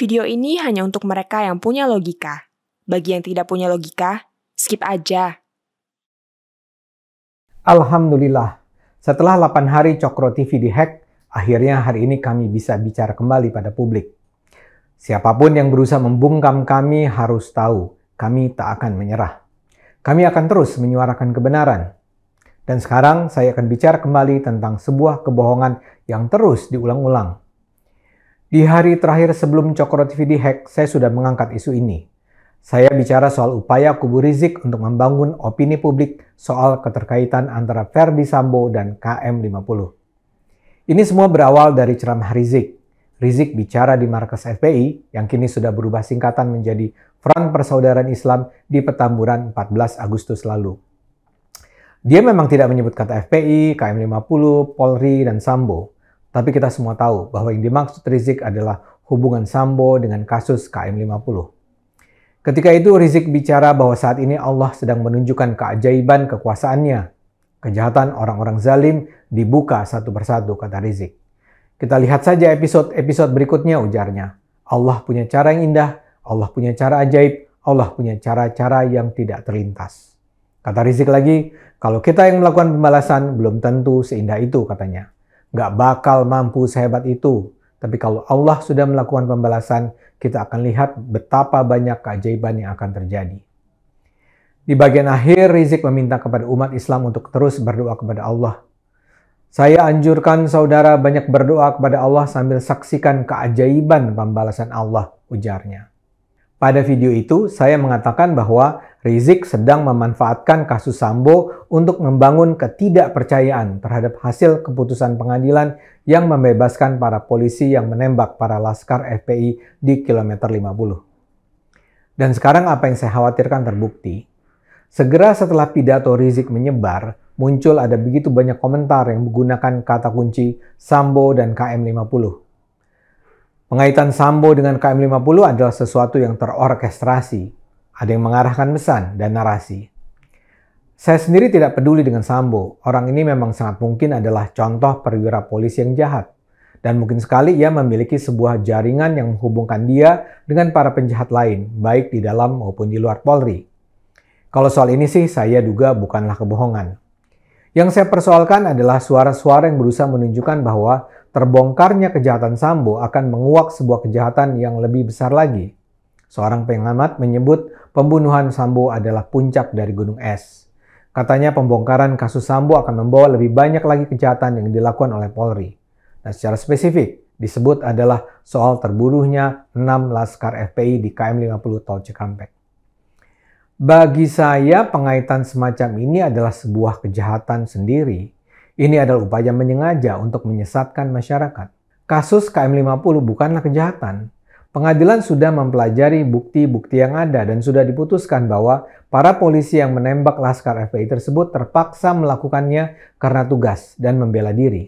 Video ini hanya untuk mereka yang punya logika. Bagi yang tidak punya logika, skip aja. Alhamdulillah, setelah 8 hari Cokro TV dihack, akhirnya hari ini kami bisa bicara kembali pada publik. Siapapun yang berusaha membungkam kami harus tahu, kami tak akan menyerah. Kami akan terus menyuarakan kebenaran. Dan sekarang saya akan bicara kembali tentang sebuah kebohongan yang terus diulang-ulang di hari terakhir sebelum Cokro TV dihack, saya sudah mengangkat isu ini. Saya bicara soal upaya kubu Rizik untuk membangun opini publik soal keterkaitan antara Verdi Sambo dan KM50. Ini semua berawal dari ceramah Rizik. Rizik bicara di markas FPI yang kini sudah berubah singkatan menjadi Front Persaudaraan Islam di Petamburan 14 Agustus lalu. Dia memang tidak menyebut kata FPI, KM50, Polri, dan Sambo tapi kita semua tahu bahwa yang dimaksud Rizik adalah hubungan Sambo dengan kasus KM50. Ketika itu Rizik bicara bahwa saat ini Allah sedang menunjukkan keajaiban kekuasaannya. Kejahatan orang-orang zalim dibuka satu persatu, kata Rizik. Kita lihat saja episode-episode berikutnya ujarnya. Allah punya cara yang indah, Allah punya cara ajaib, Allah punya cara-cara yang tidak terlintas. Kata Rizik lagi, kalau kita yang melakukan pembalasan belum tentu seindah itu katanya gak bakal mampu sehebat itu. Tapi kalau Allah sudah melakukan pembalasan, kita akan lihat betapa banyak keajaiban yang akan terjadi. Di bagian akhir, Rizik meminta kepada umat Islam untuk terus berdoa kepada Allah. Saya anjurkan saudara banyak berdoa kepada Allah sambil saksikan keajaiban pembalasan Allah, ujarnya. Pada video itu, saya mengatakan bahwa Rizik sedang memanfaatkan kasus Sambo untuk membangun ketidakpercayaan terhadap hasil keputusan pengadilan yang membebaskan para polisi yang menembak para laskar FPI di kilometer 50. Dan sekarang apa yang saya khawatirkan terbukti. Segera setelah pidato Rizik menyebar, muncul ada begitu banyak komentar yang menggunakan kata kunci Sambo dan KM50. Pengaitan Sambo dengan KM50 adalah sesuatu yang terorkestrasi ada yang mengarahkan pesan dan narasi. Saya sendiri tidak peduli dengan Sambo. Orang ini memang sangat mungkin adalah contoh perwira polisi yang jahat. Dan mungkin sekali ia memiliki sebuah jaringan yang menghubungkan dia dengan para penjahat lain, baik di dalam maupun di luar Polri. Kalau soal ini sih saya duga bukanlah kebohongan. Yang saya persoalkan adalah suara-suara yang berusaha menunjukkan bahwa terbongkarnya kejahatan Sambo akan menguak sebuah kejahatan yang lebih besar lagi – Seorang pengamat menyebut pembunuhan Sambo adalah puncak dari gunung es. Katanya pembongkaran kasus Sambo akan membawa lebih banyak lagi kejahatan yang dilakukan oleh Polri. Dan secara spesifik disebut adalah soal terbunuhnya 6 laskar FPI di KM50 Tol Cikampek. Bagi saya pengaitan semacam ini adalah sebuah kejahatan sendiri. Ini adalah upaya menyengaja untuk menyesatkan masyarakat. Kasus KM50 bukanlah kejahatan, Pengadilan sudah mempelajari bukti-bukti yang ada dan sudah diputuskan bahwa para polisi yang menembak Laskar FPI tersebut terpaksa melakukannya karena tugas dan membela diri.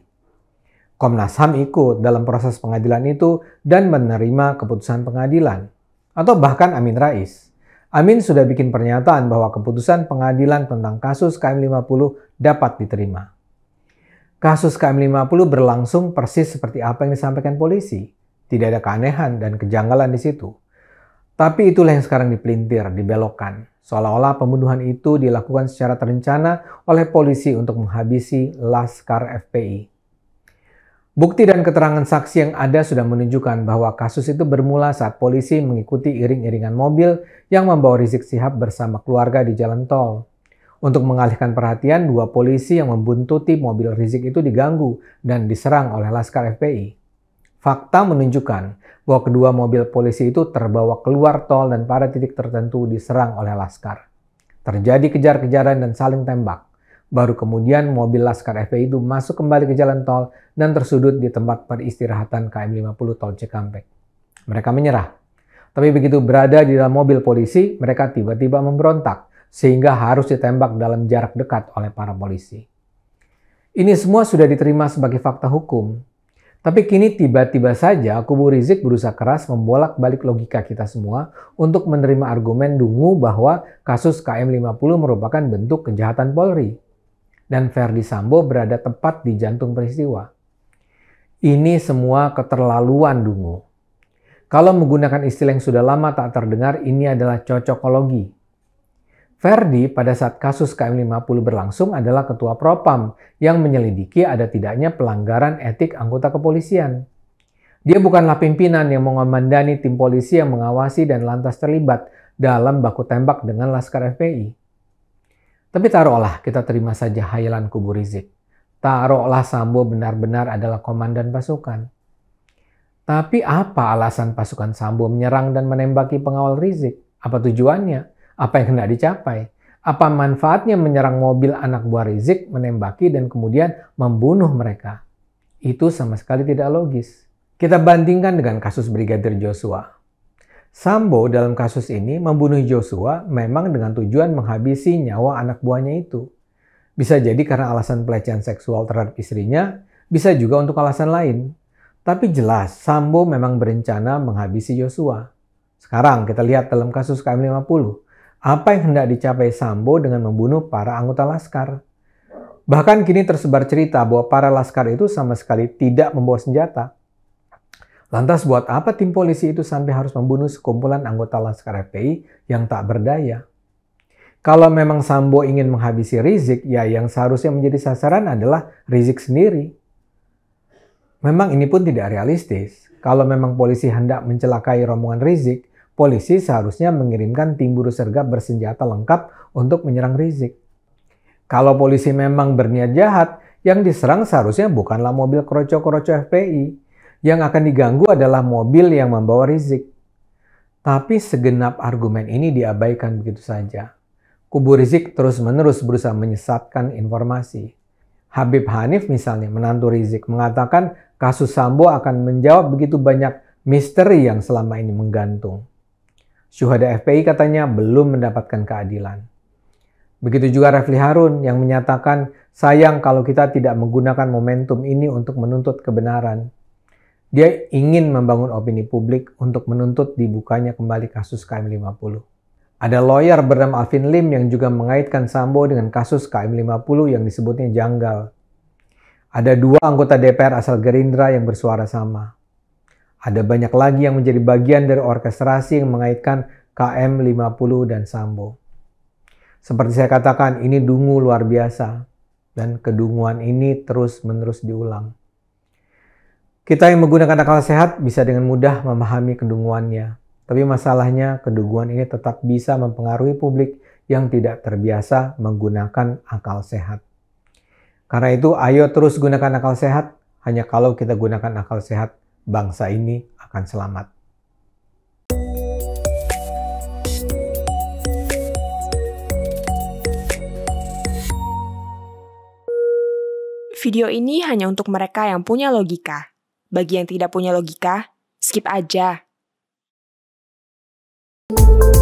Komnas HAM ikut dalam proses pengadilan itu dan menerima keputusan pengadilan. Atau bahkan Amin Rais. Amin sudah bikin pernyataan bahwa keputusan pengadilan tentang kasus KM50 dapat diterima. Kasus KM50 berlangsung persis seperti apa yang disampaikan polisi tidak ada keanehan dan kejanggalan di situ. Tapi itulah yang sekarang dipelintir, dibelokkan. Seolah-olah pembunuhan itu dilakukan secara terencana oleh polisi untuk menghabisi Laskar FPI. Bukti dan keterangan saksi yang ada sudah menunjukkan bahwa kasus itu bermula saat polisi mengikuti iring-iringan mobil yang membawa Rizik Sihab bersama keluarga di jalan tol. Untuk mengalihkan perhatian, dua polisi yang membuntuti mobil Rizik itu diganggu dan diserang oleh Laskar FPI. Fakta menunjukkan bahwa kedua mobil polisi itu terbawa keluar tol dan pada titik tertentu diserang oleh Laskar. Terjadi kejar-kejaran dan saling tembak. Baru kemudian mobil Laskar FPI itu masuk kembali ke jalan tol dan tersudut di tempat peristirahatan KM50 Tol Cikampek. Mereka menyerah. Tapi begitu berada di dalam mobil polisi, mereka tiba-tiba memberontak sehingga harus ditembak dalam jarak dekat oleh para polisi. Ini semua sudah diterima sebagai fakta hukum, tapi kini tiba-tiba saja kubu Rizik berusaha keras membolak-balik logika kita semua untuk menerima argumen dungu bahwa kasus KM50 merupakan bentuk kejahatan Polri. Dan Ferdi Sambo berada tepat di jantung peristiwa. Ini semua keterlaluan dungu. Kalau menggunakan istilah yang sudah lama tak terdengar, ini adalah cocokologi. Verdi pada saat kasus KM50 berlangsung adalah ketua propam yang menyelidiki ada tidaknya pelanggaran etik anggota kepolisian. Dia bukanlah pimpinan yang mengomandani tim polisi yang mengawasi dan lantas terlibat dalam baku tembak dengan Laskar FPI. Tapi taruhlah kita terima saja hayalan kubu Rizik. Taruhlah Sambo benar-benar adalah komandan pasukan. Tapi apa alasan pasukan Sambo menyerang dan menembaki pengawal Rizik? Apa tujuannya? Apa yang hendak dicapai? Apa manfaatnya menyerang mobil anak buah Rizik, menembaki, dan kemudian membunuh mereka? Itu sama sekali tidak logis. Kita bandingkan dengan kasus Brigadir Joshua. Sambo dalam kasus ini membunuh Joshua memang dengan tujuan menghabisi nyawa anak buahnya itu. Bisa jadi karena alasan pelecehan seksual terhadap istrinya, bisa juga untuk alasan lain. Tapi jelas Sambo memang berencana menghabisi Joshua. Sekarang kita lihat dalam kasus KM50 apa yang hendak dicapai Sambo dengan membunuh para anggota Laskar. Bahkan kini tersebar cerita bahwa para Laskar itu sama sekali tidak membawa senjata. Lantas buat apa tim polisi itu sampai harus membunuh sekumpulan anggota Laskar FPI yang tak berdaya? Kalau memang Sambo ingin menghabisi Rizik, ya yang seharusnya menjadi sasaran adalah Rizik sendiri. Memang ini pun tidak realistis. Kalau memang polisi hendak mencelakai rombongan Rizik, polisi seharusnya mengirimkan tim buru sergap bersenjata lengkap untuk menyerang Rizik. Kalau polisi memang berniat jahat, yang diserang seharusnya bukanlah mobil kroco-kroco FPI. Yang akan diganggu adalah mobil yang membawa Rizik. Tapi segenap argumen ini diabaikan begitu saja. Kubu Rizik terus-menerus berusaha menyesatkan informasi. Habib Hanif misalnya menantu Rizik mengatakan kasus Sambo akan menjawab begitu banyak misteri yang selama ini menggantung. Syuhada FPI katanya belum mendapatkan keadilan. Begitu juga Refli Harun yang menyatakan sayang kalau kita tidak menggunakan momentum ini untuk menuntut kebenaran. Dia ingin membangun opini publik untuk menuntut dibukanya kembali kasus KM50. Ada lawyer bernama Alvin Lim yang juga mengaitkan Sambo dengan kasus KM50 yang disebutnya janggal. Ada dua anggota DPR asal Gerindra yang bersuara sama. Ada banyak lagi yang menjadi bagian dari orkestrasi yang mengaitkan KM50 dan Sambo. Seperti saya katakan, ini dungu luar biasa. Dan kedunguan ini terus-menerus diulang. Kita yang menggunakan akal sehat bisa dengan mudah memahami kedunguannya. Tapi masalahnya kedunguan ini tetap bisa mempengaruhi publik yang tidak terbiasa menggunakan akal sehat. Karena itu, ayo terus gunakan akal sehat hanya kalau kita gunakan akal sehat bangsa ini akan selamat. Video ini hanya untuk mereka yang punya logika. Bagi yang tidak punya logika, skip aja. thank you